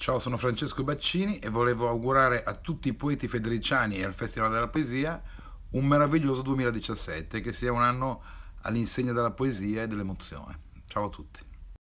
Ciao, sono Francesco Baccini e volevo augurare a tutti i poeti federiciani e al Festival della Poesia un meraviglioso 2017, che sia un anno all'insegna della poesia e dell'emozione. Ciao a tutti.